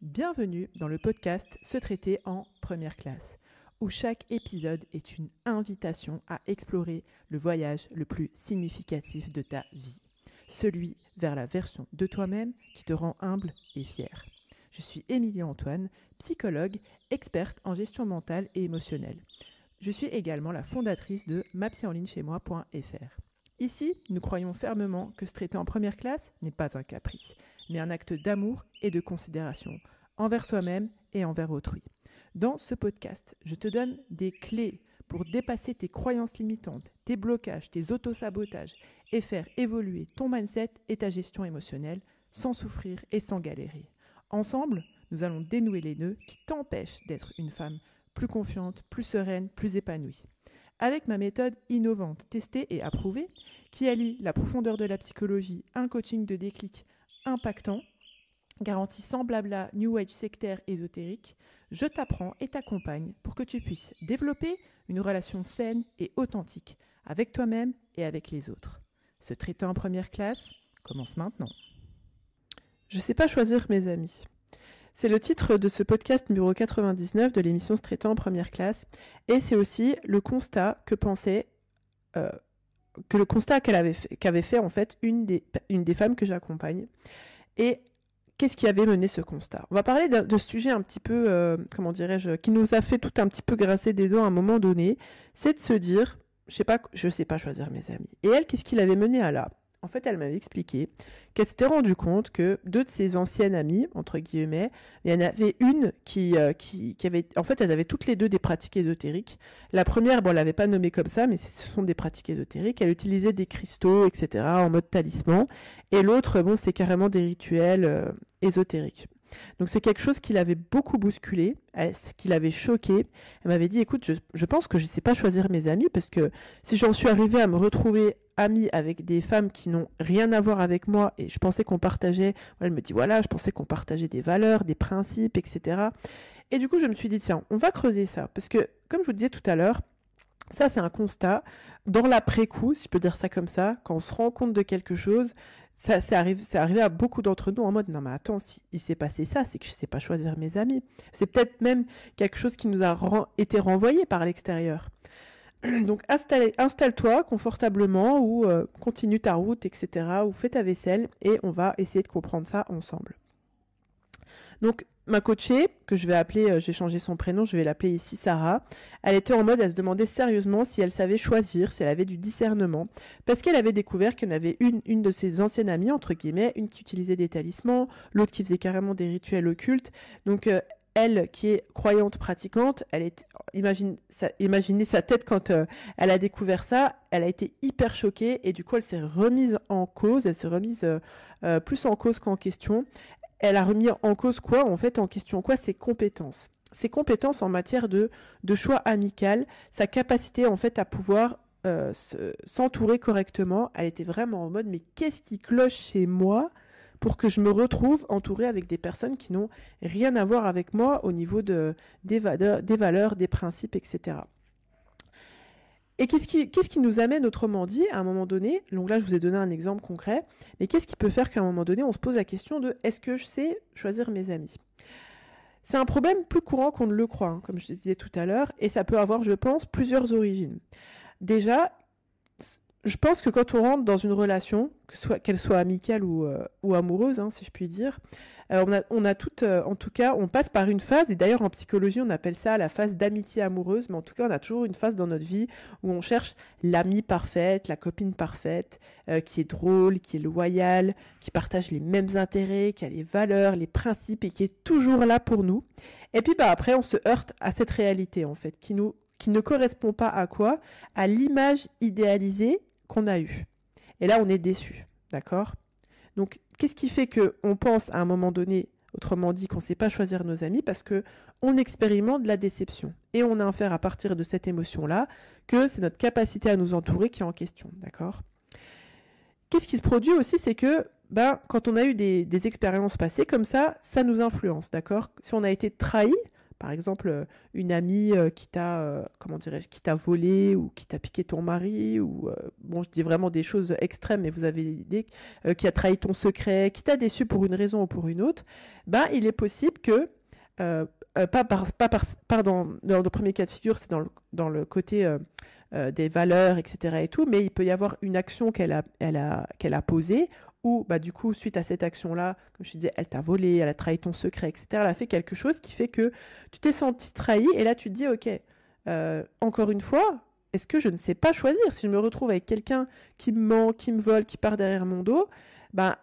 Bienvenue dans le podcast Se traiter en première classe, où chaque épisode est une invitation à explorer le voyage le plus significatif de ta vie, celui vers la version de toi-même qui te rend humble et fier. Je suis Émilie Antoine, psychologue, experte en gestion mentale et émotionnelle. Je suis également la fondatrice de mapsienlinechezmoi.fr. Ici, nous croyons fermement que se traiter en première classe n'est pas un caprice, mais un acte d'amour et de considération envers soi-même et envers autrui. Dans ce podcast, je te donne des clés pour dépasser tes croyances limitantes, tes blocages, tes autosabotages et faire évoluer ton mindset et ta gestion émotionnelle sans souffrir et sans galérer. Ensemble, nous allons dénouer les nœuds qui t'empêchent d'être une femme plus confiante, plus sereine, plus épanouie avec ma méthode innovante, testée et approuvée, qui allie la profondeur de la psychologie, un coaching de déclic impactant, garantie semblable à New Age sectaire ésotérique, je t'apprends et t'accompagne pour que tu puisses développer une relation saine et authentique avec toi-même et avec les autres. Ce traitant en première classe commence maintenant. Je ne sais pas choisir mes amis. C'est le titre de ce podcast numéro 99 de l'émission Straitant en première classe. Et c'est aussi le constat que pensait, euh, que le constat qu'elle avait qu'avait fait en fait une des, une des femmes que j'accompagne. Et qu'est-ce qui avait mené ce constat On va parler de, ce sujet un petit peu, euh, comment dirais-je, qui nous a fait tout un petit peu grincer des dents à un moment donné. C'est de se dire, je sais pas, je sais pas choisir mes amis. Et elle, qu'est-ce qui l'avait mené à là en fait, elle m'avait expliqué qu'elle s'était rendue compte que deux de ses anciennes amies, entre guillemets, il y en avait une qui, euh, qui, avait, en fait, elles avaient toutes les deux des pratiques ésotériques. La première, bon, elle l'avait pas nommée comme ça, mais ce sont des pratiques ésotériques. Elle utilisait des cristaux, etc., en mode talisman. Et l'autre, bon, c'est carrément des rituels euh, ésotériques. Donc c'est quelque chose qui l'avait beaucoup bousculé, qui l'avait choqué. Elle m'avait dit, écoute, je, pense que je ne sais pas choisir mes amis parce que si j'en suis arrivée à me retrouver amis avec des femmes qui n'ont rien à voir avec moi et je pensais qu'on partageait, elle me dit voilà, je pensais qu'on partageait des valeurs, des principes, etc. Et du coup, je me suis dit tiens, on va creuser ça parce que comme je vous disais tout à l'heure, ça c'est un constat dans l'après-coup, si je peux dire ça comme ça, quand on se rend compte de quelque chose, ça c'est arrivé, arrivé à beaucoup d'entre nous en mode non mais attends, s'il s'est passé ça, c'est que je sais pas choisir mes amis. C'est peut-être même quelque chose qui nous a été renvoyé par l'extérieur. Donc installe-toi confortablement ou euh, continue ta route, etc. Ou fais ta vaisselle et on va essayer de comprendre ça ensemble. Donc ma coachée, que je vais appeler, euh, j'ai changé son prénom, je vais l'appeler ici Sarah, elle était en mode à se demander sérieusement si elle savait choisir, si elle avait du discernement, parce qu'elle avait découvert qu'elle avait une, une de ses anciennes amies, entre guillemets, une qui utilisait des talismans, l'autre qui faisait carrément des rituels occultes. Donc euh, elle qui est croyante pratiquante, elle est imagine sa, imaginez sa tête quand euh, elle a découvert ça, elle a été hyper choquée et du coup elle s'est remise en cause, elle s'est remise euh, euh, plus en cause qu'en question. Elle a remis en cause quoi En fait, en question quoi Ses compétences. Ses compétences en matière de, de choix amical, sa capacité en fait à pouvoir s'entourer correctement. Elle était vraiment en mode mais qu'est-ce qui cloche chez moi pour que je me retrouve entourée avec des personnes qui n'ont rien à voir avec moi au niveau des, valeurs, des principes, etc. Et qu'est-ce qui, nous amène, autrement dit, à un moment donné, donc là je vous ai donné un exemple concret, mais qu'est-ce qui peut faire qu'à un moment donné on se pose la question de est-ce que je sais choisir mes amis C'est un problème plus courant qu'on ne le croit, hein, comme je disais tout à l'heure, et ça peut avoir, je pense, plusieurs origines. Déjà, je pense que quand on rentre dans une relation, qu'elle soit, amicale ou, euh, ou amoureuse, hein, si je puis dire, euh, on, a, on euh, en tout cas, on passe par une phase, et d'ailleurs en psychologie on appelle ça la phase d'amitié amoureuse, mais en tout cas on a toujours une phase dans notre vie où on cherche l'ami parfaite, la copine parfaite, qui est drôle, qui est loyale, qui partage les mêmes intérêts, qui a les valeurs, les principes, et qui est toujours là pour nous. Et puis bah, après on se heurte à cette réalité en fait, qui nous qui ne correspond pas à quoi À l'image idéalisée qu'on a eu Et là, on est déçu, d'accord Donc, qu'est-ce qui fait qu'on pense à un moment donné, autrement dit, qu'on ne sait pas choisir nos amis parce que on expérimente la déception et on a faire à partir de cette émotion-là que c'est notre capacité à nous entourer qui est en question, d'accord Qu'est-ce qui se produit aussi, c'est que ben, quand on a eu des, des expériences passées comme ça, ça nous influence, d'accord Si on a été trahi, par exemple, euh, une amie euh, qui t'a, euh, comment dirais-je, qui t'a volé ou qui t'a piqué ton mari ou bon, je dis vraiment des choses extrêmes, mais vous avez l'idée qui a trahi ton secret, qui t'a déçu pour une raison ou pour une autre. Bah, il est possible que pas par, pas pardon, dans le premier cas de figure, c'est dans le, côté des valeurs, etc. et tout, mais il peut y avoir une action qu'elle a, a, qu'elle a posée ou bah, du coup, suite à cette action-là, comme je te disais, elle t'a volé, elle a trahi ton secret, etc. Elle a fait quelque chose qui fait que tu t'es senti trahi et là, tu te dis, OK, euh, encore une fois, est-ce que je ne sais pas choisir Si je me retrouve avec quelqu'un qui me ment, qui me vole, qui part derrière mon dos, bah,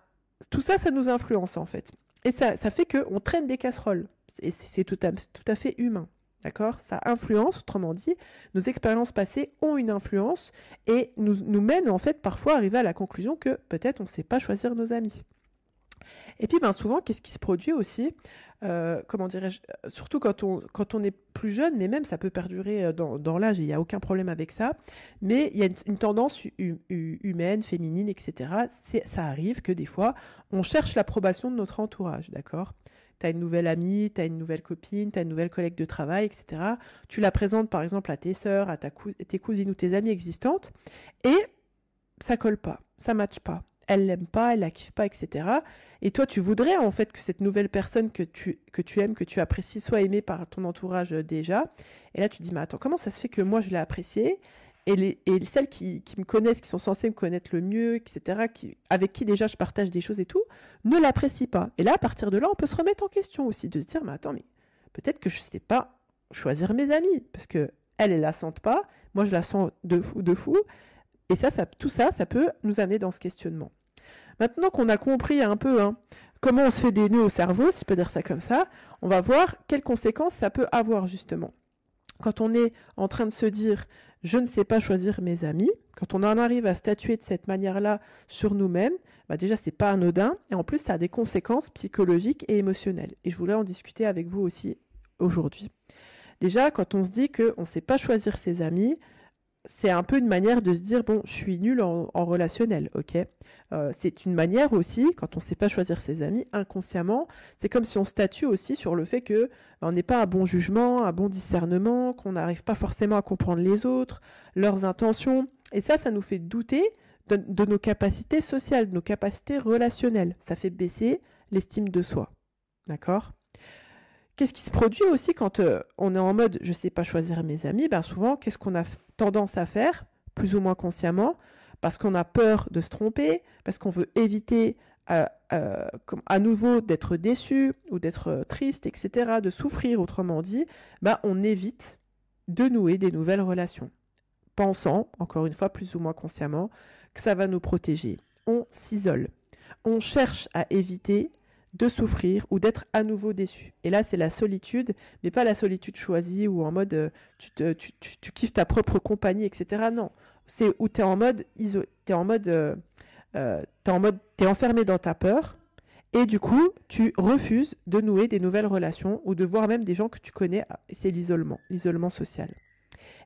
tout ça, ça nous influence en fait. Et ça, ça fait qu'on traîne des casseroles. Et c'est tout à, tout à fait humain. D'accord Ça influence, autrement dit, nos expériences passées ont une influence et nous, nous mènent en fait parfois à arriver à la conclusion que peut-être on ne sait pas choisir nos amis. Et puis ben, souvent, qu'est-ce qui se produit aussi euh, Comment dirais-je Surtout quand on, est plus jeune, mais même ça peut perdurer euh, dans, dans l'âge, il n'y a aucun problème avec ça. Mais il y a une, tendance humaine, féminine, etc. Ça arrive que des fois, on cherche l'approbation de notre entourage, d'accord tu as une nouvelle amie, tu as une nouvelle copine, tu as une nouvelle collègue de travail, etc. Tu la présentes par exemple à tes sœurs, à tes cousines ou tes amies existantes, et ça colle pas, ça matche pas. Elle l'aime pas, elle la kiffe pas, etc. Et toi, tu voudrais en fait que cette nouvelle personne que tu, que tu aimes, que tu apprécies, soit aimée par ton entourage euh, déjà. Et là, tu dis, mais attends, comment ça se fait que moi, je l'ai appréciée et, celles qui, me connaissent, qui sont censées me connaître le mieux, etc., avec qui déjà je partage des choses et tout, ne l'apprécient pas. Et là, à partir de là, on peut se remettre en question aussi, de se dire, mais attends, mais peut-être que je ne sais pas choisir mes amis, parce que elle, la sentent pas, moi je la sens de fou, de fou. Et ça, ça, tout ça, ça peut nous amener dans ce questionnement. Maintenant qu'on a compris un peu hein, comment on se fait des nœuds au cerveau, si je peux dire ça comme ça, on va voir quelles conséquences ça peut avoir justement. Quand on est en train de se dire je ne sais pas choisir mes amis. Quand on en arrive à statuer de cette manière-là sur nous-mêmes, déjà, bah, déjà c'est pas anodin et en plus ça a des conséquences psychologiques et émotionnelles. Et je voulais en discuter avec vous aussi aujourd'hui. Déjà, quand on se dit qu'on ne sait pas choisir ses amis, c'est un peu une manière de se dire bon, je suis nul en, relationnel, ok. Euh, c'est une manière aussi, quand on ne sait pas choisir ses amis, inconsciemment, c'est comme si on statue aussi sur le fait que ben, on n'est pas à bon jugement, à bon discernement, qu'on n'arrive pas forcément à comprendre les autres, leurs intentions, et ça, ça nous fait douter de nos capacités sociales, de nos capacités relationnelles. Ça fait baisser l'estime de soi, d'accord Qu'est-ce qui se produit aussi quand euh, on est en mode je sais pas choisir mes amis ben Souvent, qu'est-ce qu'on a tendance à faire, plus ou moins consciemment, parce qu'on a peur de se tromper, parce qu'on veut éviter euh, euh, à nouveau d'être déçu ou d'être triste, etc., de souffrir, autrement dit, ben on évite de nouer des nouvelles relations, pensant, encore une fois, plus ou moins consciemment, que ça va nous protéger. On s'isole. On cherche à éviter de souffrir ou d'être à nouveau déçu. Et là, c'est la solitude, mais pas la solitude choisie ou en mode euh, tu, tu, kiffes ta propre compagnie, etc. Non, c'est où tu es en mode, iso es en mode, euh, euh es en mode, es enfermé dans ta peur. Et du coup, tu refuses de nouer des nouvelles relations ou de voir même des gens que tu connais. Ah, c'est l'isolement, l'isolement social.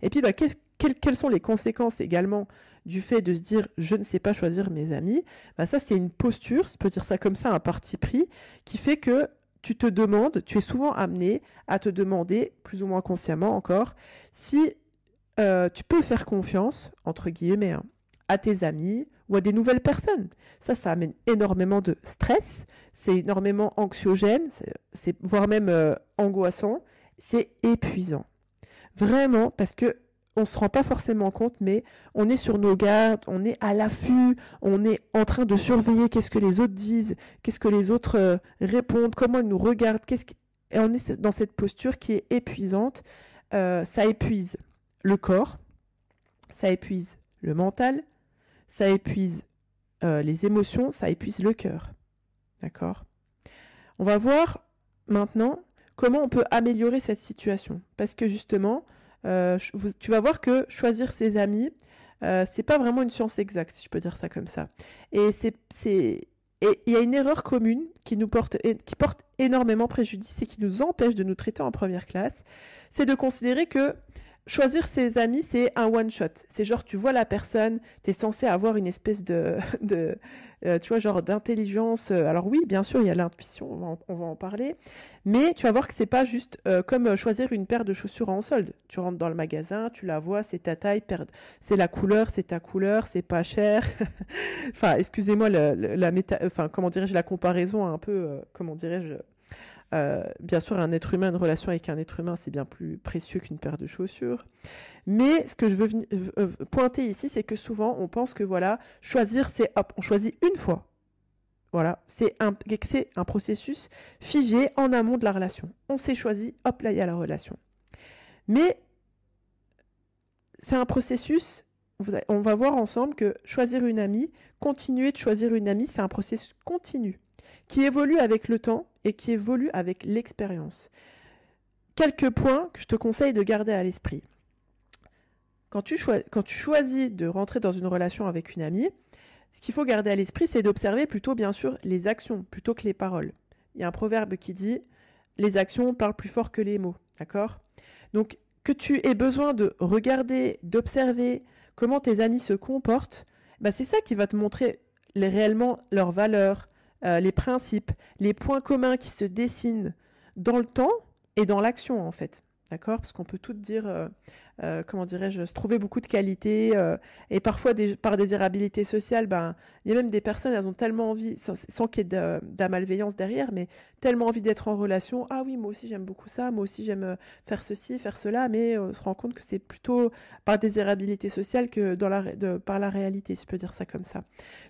Et puis, bah, quelles sont les conséquences également du fait de se dire je ne sais pas choisir mes amis, bah, ça c'est une posture, on peut dire ça comme ça, un parti pris, qui fait que tu te demandes, tu es souvent amené à te demander, plus ou moins consciemment encore, si euh, tu peux faire confiance, entre guillemets, hein, à tes amis ou à des nouvelles personnes. Ça, ça amène énormément de stress, c'est énormément anxiogène, c'est voire même euh, angoissant, c'est épuisant. Vraiment, parce que on se rend pas forcément compte, mais on est sur nos gardes, on est à l'affût, on est en train de surveiller qu'est-ce que les autres disent, qu'est-ce que les autres euh, répondent, comment ils nous regardent, qu'est-ce et on est dans cette posture qui est épuisante. Euh, ça épuise le corps, ça épuise le mental, ça épuise euh, les émotions, ça épuise le cœur. D'accord On va voir maintenant comment on peut améliorer cette situation, parce que justement, euh, tu vas voir que choisir ses amis, euh, c'est pas vraiment une science exacte, si je peux dire ça comme ça. Et c'est et il y a une erreur commune qui nous porte, qui porte énormément préjudice et qui nous empêche de nous traiter en première classe, c'est de considérer que Choisir ses amis, c'est un one shot. C'est genre tu vois la personne, tu es censé avoir une espèce de, de euh, tu vois genre d'intelligence. Euh, alors oui, bien sûr, il y a l'intuition, on, va en parler, mais tu vas voir que c'est pas juste euh, comme choisir une paire de chaussures en solde. Tu rentres dans le magasin, tu la vois, c'est ta taille, c'est la couleur, c'est ta couleur, c'est pas cher. enfin, excusez-moi la, la enfin comment dirais-je la comparaison un peu, comment dirais-je euh, bien sûr, un être humain, une relation avec un être humain, c'est bien plus précieux qu'une paire de chaussures. Mais ce que je veux euh, pointer ici, c'est que souvent, on pense que voilà, choisir, c'est hop, on choisit une fois. Voilà, c'est un, un processus figé en amont de la relation. On s'est choisi, hop là, il y a la relation. Mais c'est un processus on va voir ensemble que choisir une amie, continuer de choisir une amie, c'est un processus continu qui évolue avec le temps et qui évolue avec l'expérience. Quelques points que je te conseille de garder à l'esprit. Quand tu, choisis de rentrer dans une relation avec une amie, ce qu'il faut garder à l'esprit, c'est d'observer plutôt, bien sûr, les actions plutôt que les paroles. Il y a un proverbe qui dit Les actions parlent plus fort que les mots. D'accord Donc, que tu aies besoin de regarder, d'observer comment tes amis se comportent, bah, c'est ça qui va te montrer réellement leurs valeur. Euh, les principes, les points communs qui se dessinent dans le temps et dans l'action en fait. D'accord Parce qu'on peut tout dire, euh, euh, comment dirais-je, se trouver beaucoup de qualités euh, et parfois par désirabilité sociale, ben, il y a même des personnes, elles ont tellement envie, sans, qu'il y ait de, la malveillance derrière, mais tellement envie d'être en relation. Ah oui, moi aussi j'aime beaucoup ça, moi aussi j'aime faire ceci, faire cela, mais on se rend compte que c'est plutôt par désirabilité sociale que dans par la réalité, si je peux dire ça comme ça.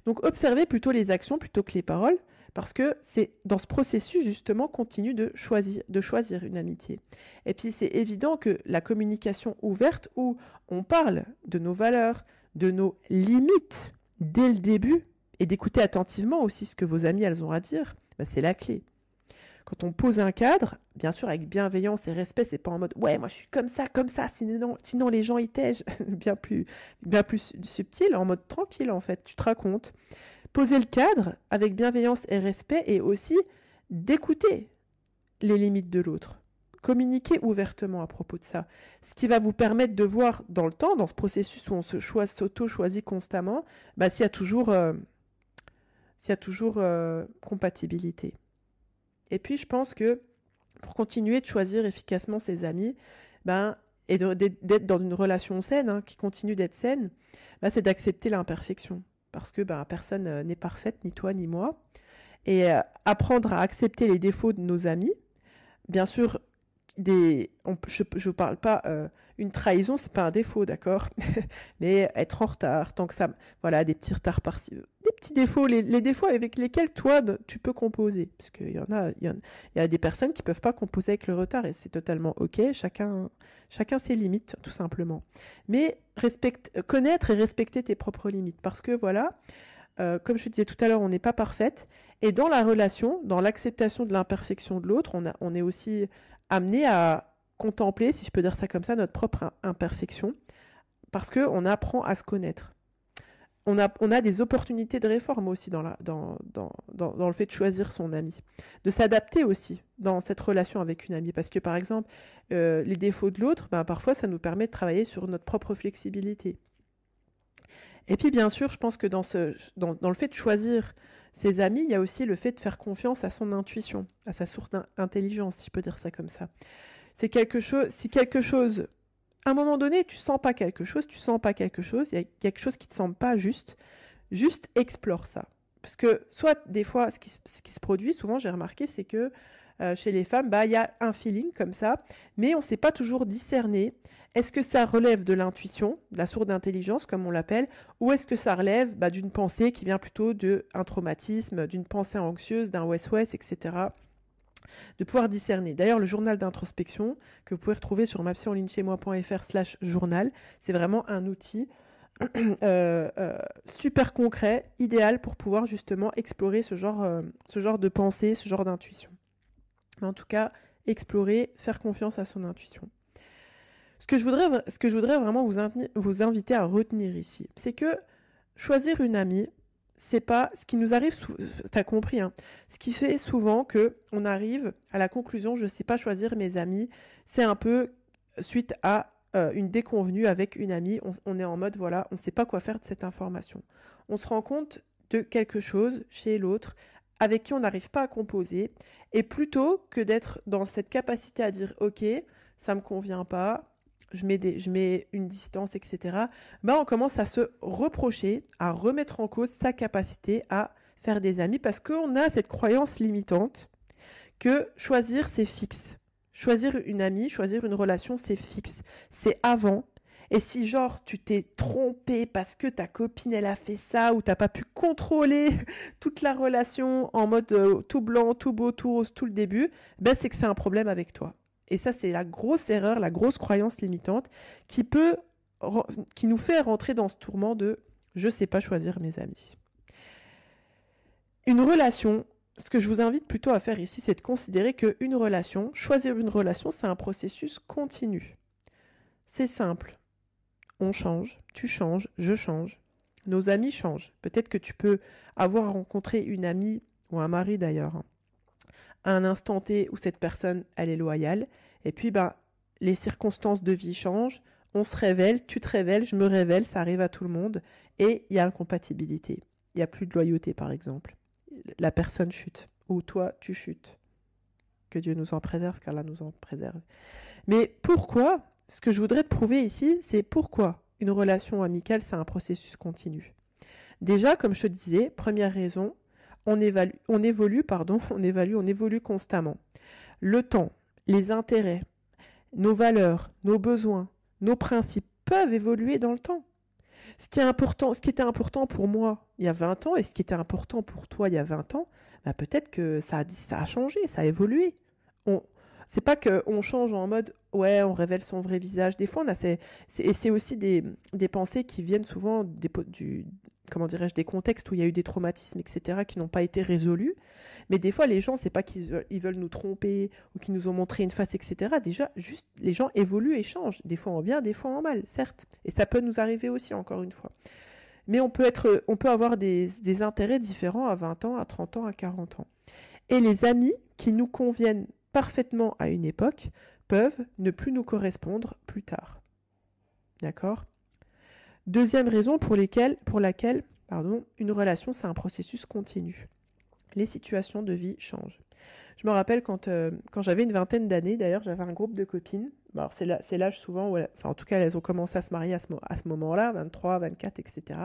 Donc observez plutôt les actions plutôt que les paroles. Parce que c'est dans ce processus justement continue de choisir, de choisir une amitié. Et puis c'est évident que la communication ouverte où on parle de nos valeurs, de nos limites dès le début et d'écouter attentivement aussi ce que vos amis elles ont à dire, bah, c'est la clé. Quand on pose un cadre, bien sûr avec bienveillance et respect, c'est pas en mode ouais moi je suis comme ça, comme ça, sinon, sinon les gens y tègent, bien plus, bien plus subtil, en mode tranquille en fait, tu te racontes, poser le cadre avec bienveillance et respect et aussi d'écouter les limites de l'autre. Communiquer ouvertement à propos de ça. Ce qui va vous permettre de voir dans le temps, dans ce processus où on se choisit, s'auto-choisit constamment, bah, s'il y a toujours, euh, s'il a toujours euh, compatibilité. Et puis, je pense que pour continuer de choisir efficacement ses amis, ben, et d'être dans une relation saine, hein, qui continue d'être saine, bah, c'est d'accepter l'imperfection parce que ben, personne euh, n'est parfaite, ni toi, ni moi. Et euh, apprendre à accepter les défauts de nos amis. Bien sûr, je ne parle pas, euh, une trahison, c'est pas un défaut, d'accord Mais être en retard, tant que ça, voilà, des petits retards par euh, des petits défauts, les, défauts avec lesquels toi, tu peux composer. Parce qu'il y en a, il y, a des personnes qui peuvent pas composer avec le retard et c'est totalement OK, chacun, chacun ses limites, tout simplement. Mais respecte, euh, connaître et respecter tes propres limites. Parce que voilà, euh, comme je te disais tout à l'heure, on n'est pas parfaite. Et dans la relation, dans l'acceptation de l'imperfection de l'autre, on, est aussi amené à contempler, si je peux dire ça comme ça, notre propre imperfection, parce qu'on apprend à se connaître. On a, des opportunités de réforme aussi dans, le fait de choisir son ami, de s'adapter aussi dans cette relation avec une amie, parce que par exemple, euh, les défauts de l'autre, ben, parfois ça nous permet de travailler sur notre propre flexibilité et puis bien sûr, je pense que dans, le fait de choisir ses amis, il y a aussi le fait de faire confiance à son intuition, à sa source d'intelligence, si je peux dire ça comme ça. C'est quelque chose, si quelque chose, à un moment donné, tu sens pas quelque chose, tu sens pas quelque chose, il y a quelque chose qui te semble pas juste, juste explore ça. Parce que soit des fois, ce qui se produit, souvent j'ai remarqué, c'est que euh, chez les femmes, bah il y a un feeling comme ça, mais on ne sait pas toujours discerner. Est-ce que ça relève de l'intuition, de la sourde intelligence comme on l'appelle, ou est-ce que ça relève bah, d'une pensée qui vient plutôt d'un traumatisme, d'une pensée anxieuse, d'un West-West, etc de pouvoir discerner. D'ailleurs, le journal d'introspection que vous pouvez retrouver sur chez moifr slash journal, c'est vraiment un outil euh, euh, super concret, idéal pour pouvoir justement explorer ce genre de pensée, ce genre d'intuition. Mais en tout cas, explorer, faire confiance à son intuition. Ce que je voudrais, ce que je voudrais vraiment vous, inviter à retenir ici, c'est que choisir une amie, c'est pas ce qui nous arrive, as compris, hein. ce qui fait souvent que on arrive à la conclusion, je sais pas choisir mes amis, c'est un peu suite à euh, une déconvenue avec une amie, on, on est en mode voilà, on ne sait pas quoi faire de cette information. On se rend compte de quelque chose chez l'autre avec qui on n'arrive pas à composer. Et plutôt que d'être dans cette capacité à dire ok, ça me convient pas, je mets, une distance, etc. Ben bah, on commence à se reprocher, à remettre en cause sa capacité à faire des amis parce qu'on a cette croyance limitante que choisir c'est fixe. Choisir une amie, choisir une relation, c'est fixe. C'est avant, et si genre tu t'es trompé parce que ta copine elle a fait ça ou t'as pas pu contrôler toute la relation en mode euh, tout blanc, tout beau, tout rose, tout le début, ben c'est que c'est un problème avec toi. Et ça c'est la grosse erreur, la grosse croyance limitante qui peut qui nous fait rentrer dans ce tourment de je sais pas choisir mes amis. Une relation, ce que je vous invite plutôt à faire ici, c'est de considérer qu'une relation, choisir une relation, c'est un processus continu. C'est simple on change, tu changes, je change, nos amis changent. Peut-être que tu peux avoir rencontré une amie ou un mari d'ailleurs hein. à un instant T où cette personne elle est loyale et puis bah les circonstances de vie changent, on se révèle, tu te révèles, je me révèle, ça arrive à tout le monde et il y a incompatibilité. Il y a plus de loyauté par exemple. La personne chute ou toi tu chutes. Que Dieu nous en préserve car là nous en préserve. Mais pourquoi ce que je voudrais te prouver ici, c'est pourquoi une relation amicale, c'est un processus continu. Déjà, comme je te disais, première raison, on, évolue, pardon, on évalue, on évolue constamment. Le temps, les intérêts, nos valeurs, nos besoins, nos principes peuvent évoluer dans le temps. Ce qui, est important, ce qui était important pour moi il y a 20 ans et ce qui était important pour toi il y a 20 ans, bah, peut-être que ça a, ça a changé, ça a évolué. On, c'est pas qu'on change en mode ouais, on révèle son vrai visage. Des fois, on a ces, et c'est aussi des, pensées qui viennent souvent des, du, comment dirais-je, des contextes où il y a eu des traumatismes, etc., qui n'ont pas été résolus. Mais des fois, les gens, c'est pas qu'ils ils veulent nous tromper ou qu'ils nous ont montré une face, etc. Déjà, juste, les gens évoluent et changent. Des fois en bien, des fois en mal, certes. Et ça peut nous arriver aussi, encore une fois. Mais on peut être, on peut avoir des, des intérêts différents à 20 ans, à 30 ans, à 40 ans. Et les amis qui nous conviennent parfaitement à une époque peuvent ne plus nous correspondre plus tard. D'accord Deuxième raison pour, lesquelles, pour laquelle pardon, une relation, c'est un processus continu. Les situations de vie changent. Je me rappelle quand, euh, quand j'avais une vingtaine d'années, d'ailleurs, j'avais un groupe de copines. c'est, l'âge souvent où, enfin, en tout cas, elles ont commencé à se marier à ce, à ce moment-là, 23, 24, etc.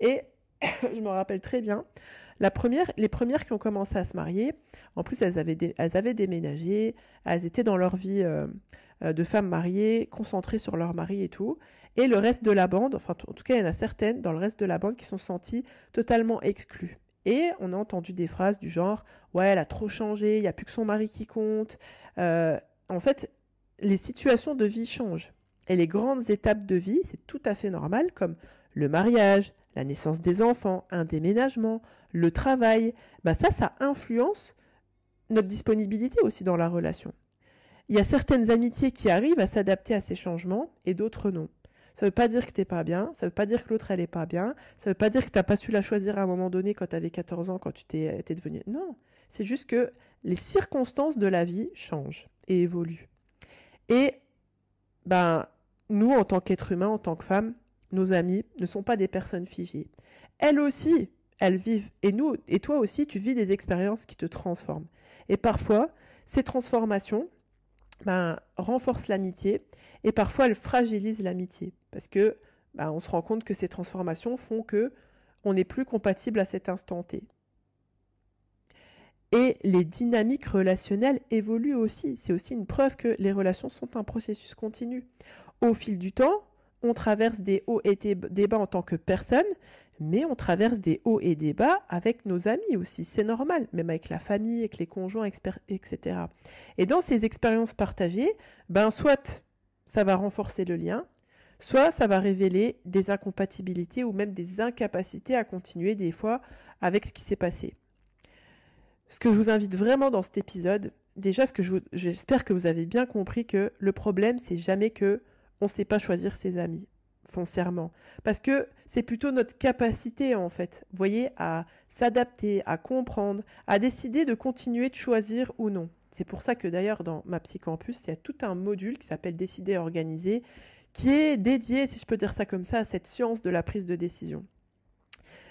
Et je me rappelle très bien. les premières qui ont commencé à se marier, en plus elles avaient, déménagé, elles étaient dans leur vie euh, euh, de femmes mariées, concentrées sur leur mari et tout. Et le reste de la bande, enfin en tout cas il y en a certaines dans le reste de la bande qui sont senties totalement exclues. Et on a entendu des phrases du genre ouais elle a trop changé, il n'y a plus que son mari qui compte. Euh, en fait, les situations de vie changent. Et les grandes étapes de vie, c'est tout à fait normal, comme le mariage, la naissance des enfants, un déménagement, le travail, bah ça, ça influence notre disponibilité aussi dans la relation. Il y a certaines amitiés qui arrivent à s'adapter à ces changements et d'autres non. Ça ne veut pas dire que tu t'es pas bien, ça ne veut pas dire que l'autre elle est pas bien, ça ne veut pas dire que tu t'as pas su la choisir à un moment donné quand tu avais 14 ans, quand tu t'es devenu. Non, c'est juste que les circonstances de la vie changent et évoluent. Et ben nous en tant qu'êtres humains, en tant que femmes, nos amis ne sont pas des personnes figées. Elles aussi, elles vivent, et nous, et toi aussi, tu vis des expériences qui te transforment. Et parfois, ces transformations, ben, renforcent l'amitié, et parfois elles fragilisent l'amitié, parce que ben, on se rend compte que ces transformations font que on n'est plus compatible à cet instant T. Et les dynamiques relationnelles évoluent aussi. C'est aussi une preuve que les relations sont un processus continu. Au fil du temps, on traverse des hauts et des bas en tant que personne, mais on traverse des hauts et des bas avec nos amis aussi, c'est normal, même avec la famille, avec les conjoints, etc. Et dans ces expériences partagées, ben soit ça va renforcer le lien, soit ça va révéler des incompatibilités ou même des incapacités à continuer des fois avec ce qui s'est passé. Ce que je vous invite vraiment dans cet épisode, déjà ce que j'espère que vous avez bien compris que le problème c'est jamais que on ne sait pas choisir ses amis foncièrement. Parce que c'est plutôt notre capacité, en fait, voyez, à s'adapter, à comprendre, à décider de continuer de choisir ou non. C'est pour ça que d'ailleurs, dans ma psychampus il y a tout un module qui s'appelle Décider organiser, qui est dédié, si je peux dire ça comme ça, à cette science de la prise de décision.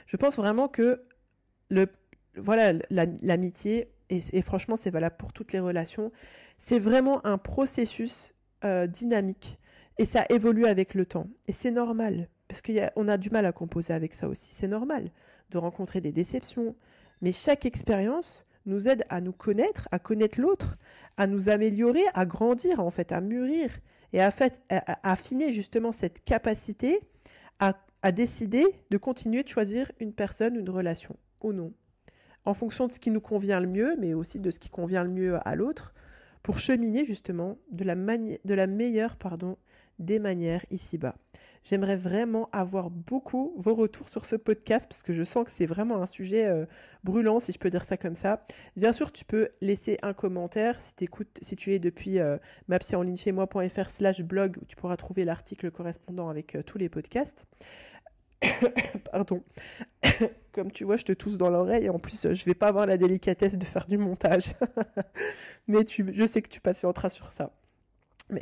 Je pense vraiment que le, voilà, l'amitié, et, franchement, c'est valable pour toutes les relations, c'est vraiment un processus euh, dynamique et ça évolue avec le temps. Et c'est normal, parce qu'on a, du mal à composer avec ça aussi. C'est normal de rencontrer des déceptions. Mais chaque expérience nous aide à nous connaître, à connaître l'autre, à nous améliorer, à grandir, en fait, à mûrir et à, affiner justement cette capacité à, décider de continuer de choisir une personne, une relation ou non en fonction de ce qui nous convient le mieux, mais aussi de ce qui convient le mieux à l'autre, pour cheminer justement de la, de la meilleure pardon, des manières ici-bas. J'aimerais vraiment avoir beaucoup vos retours sur ce podcast parce que je sens que c'est vraiment un sujet euh, brûlant, si je peux dire ça comme ça. Bien sûr, tu peux laisser un commentaire si, écoutes, si tu es depuis euh, en ligne chez moi.fr slash blog où tu pourras trouver l'article correspondant avec euh, tous les podcasts. Pardon. comme tu vois, je te tousse dans l'oreille et en plus, euh, je vais pas avoir la délicatesse de faire du montage. Mais tu, je sais que tu patienteras sur ça.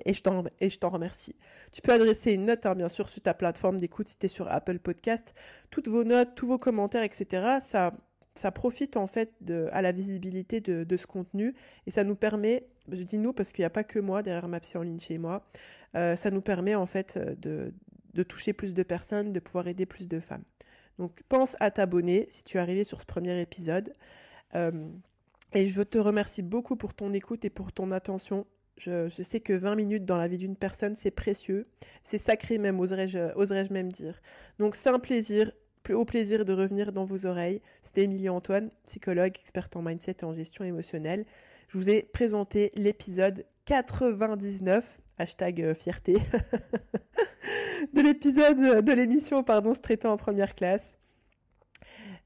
Et je t'en remercie. Tu peux adresser une note, hein, bien sûr, sur ta plateforme d'écoute, si tu es sur Apple Podcast. Toutes vos notes, tous vos commentaires, etc., ça, ça profite en fait à la visibilité de, ce contenu. Et ça nous permet, je dis nous parce qu'il n'y a pas que moi derrière ma psy en ligne chez moi, euh, ça nous permet en fait euh, de, toucher plus de personnes, de pouvoir aider plus de femmes. Donc pense à t'abonner si tu es arrivé sur ce premier épisode. Euh, et je te remercie beaucoup pour ton écoute et pour ton attention. Je, sais que 20 minutes dans la vie d'une personne, c'est précieux, c'est sacré même, oserais-je oserais même dire. Donc c'est un plaisir, au plaisir de revenir dans vos oreilles. C'était Émilie Antoine, psychologue, experte en mindset et en gestion émotionnelle. Je vous ai présenté l'épisode 99, hashtag euh, fierté, de l'épisode euh, de l'émission, pardon, se traitant en première classe.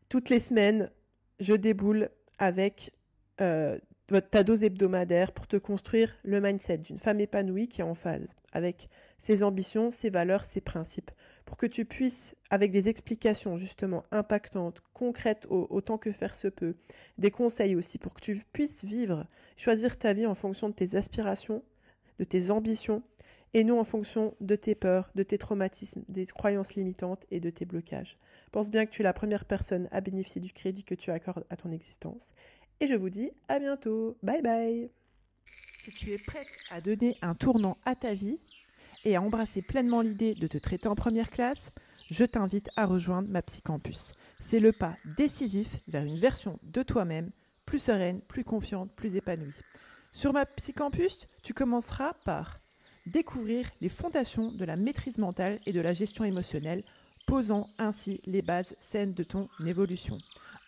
Toutes les semaines, je déboule avec... Euh, ta dose hebdomadaire pour te construire le mindset d'une femme épanouie qui est en phase avec ses ambitions, ses valeurs, ses principes, pour que tu puisses, avec des explications justement impactantes, concrètes autant que faire se peut, des conseils aussi, pour que tu puisses vivre, choisir ta vie en fonction de tes aspirations, de tes ambitions, et non en fonction de tes peurs, de tes traumatismes, des croyances limitantes et de tes blocages. Pense bien que tu es la première personne à bénéficier du crédit que tu accordes à ton existence et je vous dis à bientôt. Bye bye Si tu es prête à donner un tournant à ta vie et à embrasser pleinement l'idée de te traiter en première classe, je t'invite à rejoindre ma Psycampus. C'est le pas décisif vers une version de toi-même plus sereine, plus confiante, plus épanouie. Sur ma Psycampus, tu commenceras par découvrir les fondations de la maîtrise mentale et de la gestion émotionnelle, posant ainsi les bases saines de ton évolution.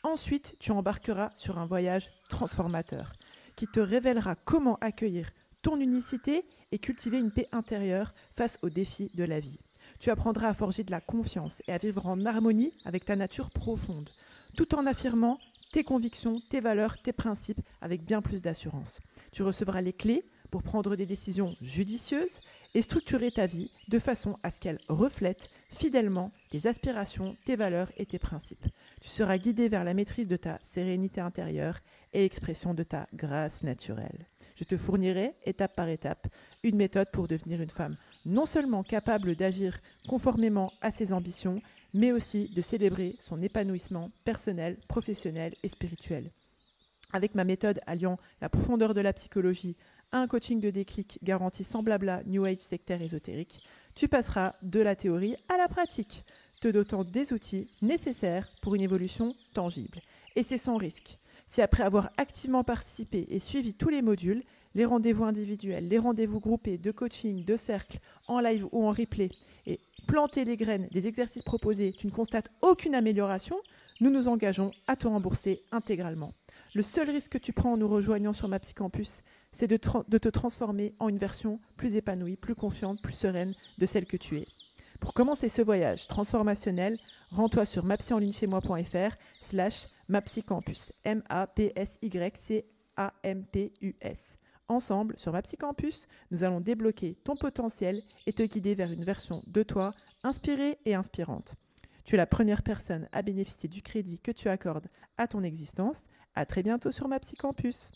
Ensuite, tu embarqueras sur un voyage transformateur qui te révélera comment accueillir ton unicité et cultiver une paix intérieure face aux défis de la vie. Tu apprendras à forger de la confiance et à vivre en harmonie avec ta nature profonde, tout en affirmant tes convictions, tes valeurs, tes principes avec bien plus d'assurance. Tu recevras les clés pour prendre des décisions judicieuses et structurer ta vie de façon à ce qu'elle reflète fidèlement tes aspirations, tes valeurs et tes principes. Tu seras guidé vers la maîtrise de ta sérénité intérieure et l'expression de ta grâce naturelle. Je te fournirai, étape par étape, une méthode pour devenir une femme non seulement capable d'agir conformément à ses ambitions, mais aussi de célébrer son épanouissement personnel, professionnel et spirituel. Avec ma méthode alliant la profondeur de la psychologie à un coaching de déclic garanti semblable à New Age sectaire ésotérique, tu passeras de la théorie à la pratique, te dotant des outils nécessaires pour une évolution tangible. Et c'est sans risque. Si après avoir activement participé et suivi tous les modules, les rendez-vous individuels, les rendez-vous groupés de coaching, de cercle, en live ou en replay, et planter les graines des exercices proposés, tu ne constates aucune amélioration, nous nous engageons à te rembourser intégralement. Le seul risque que tu prends en nous rejoignant sur Campus c'est de, te transformer en une version plus épanouie, plus confiante, plus sereine de celle que tu es. Pour commencer ce voyage transformationnel, rends-toi sur mapsyenlinechezmoi.fr slash mapsycampus, M-A-P-S-Y-C-A-M-P-U-S. Ensemble, sur MapsyCampus, nous allons débloquer ton potentiel et te guider vers une version de toi inspirée et inspirante. Tu es la première personne à bénéficier du crédit que tu accordes à ton existence. À très bientôt sur MapsyCampus.